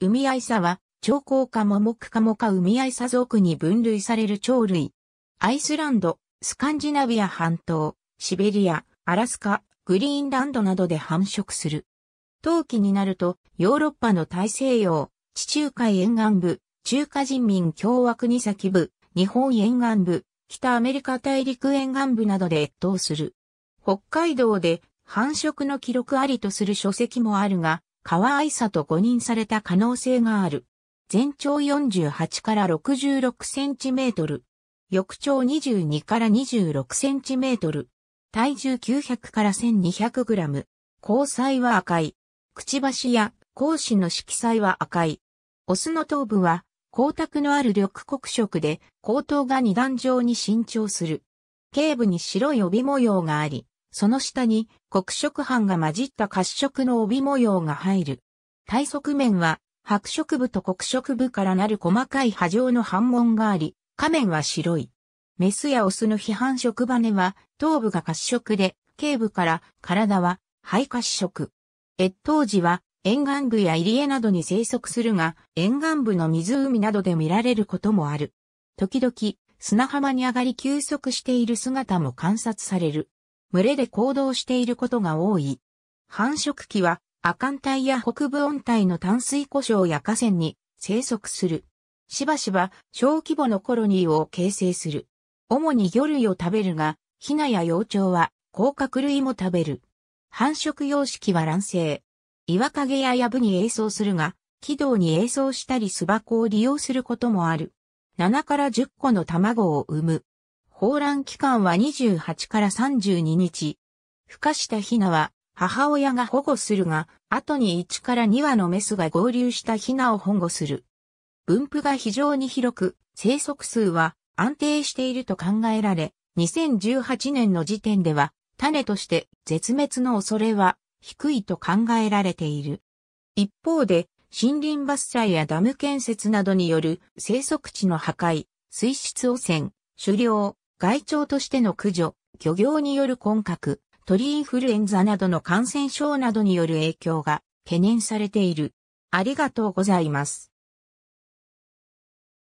海合さは、長江科モモク科モ科海合さ族に分類される鳥類。アイスランド、スカンジナビア半島、シベリア、アラスカ、グリーンランドなどで繁殖する。冬季になると、ヨーロッパの大西洋、地中海沿岸部、中華人民共和国先部、日本沿岸部、北アメリカ大陸沿岸部などで越冬する。北海道で繁殖の記録ありとする書籍もあるが、川愛さと誤認された可能性がある。全長48から66センチメートル。翼長22から26センチメートル。体重900から1200グラム。交際は赤い。くちばしや講師の色彩は赤い。オスの頭部は光沢のある緑黒色で、後頭が二段状に伸長する。頸部に白い帯模様があり、その下に黒色斑が混じった褐色の帯模様が入る。体側面は白色部と黒色部からなる細かい波状の斑紋があり、下面は白い。メスやオスの判。職場羽は頭部が褐色で、頸部から体は肺褐色。越冬時は沿岸部や入江などに生息するが、沿岸部の湖などで見られることもある。時々、砂浜に上がり休息している姿も観察される。群れで行動していることが多い。繁殖期は亜寒帯や北部温帯の淡水湖礁や河川に生息する。しばしば小規模のコロニーを形成する。主に魚類を食べるが、ヒナや幼鳥は甲殻類も食べる。繁殖様式は卵生。岩陰や藪に映像するが、軌道に映像したり巣箱を利用することもある。7から10個の卵を産む。放卵期間は28から32日。孵化したヒナは母親が保護するが、後に1から2羽のメスが合流したヒナを保護する。分布が非常に広く、生息数は安定していると考えられ、2018年の時点では、種として絶滅の恐れは低いと考えられている。一方で、森林伐採やダム建設などによる生息地の破壊、水質汚染、狩猟、害鳥としての駆除、漁業による混獲、鳥インフルエンザなどの感染症などによる影響が懸念されている。ありがとうございます。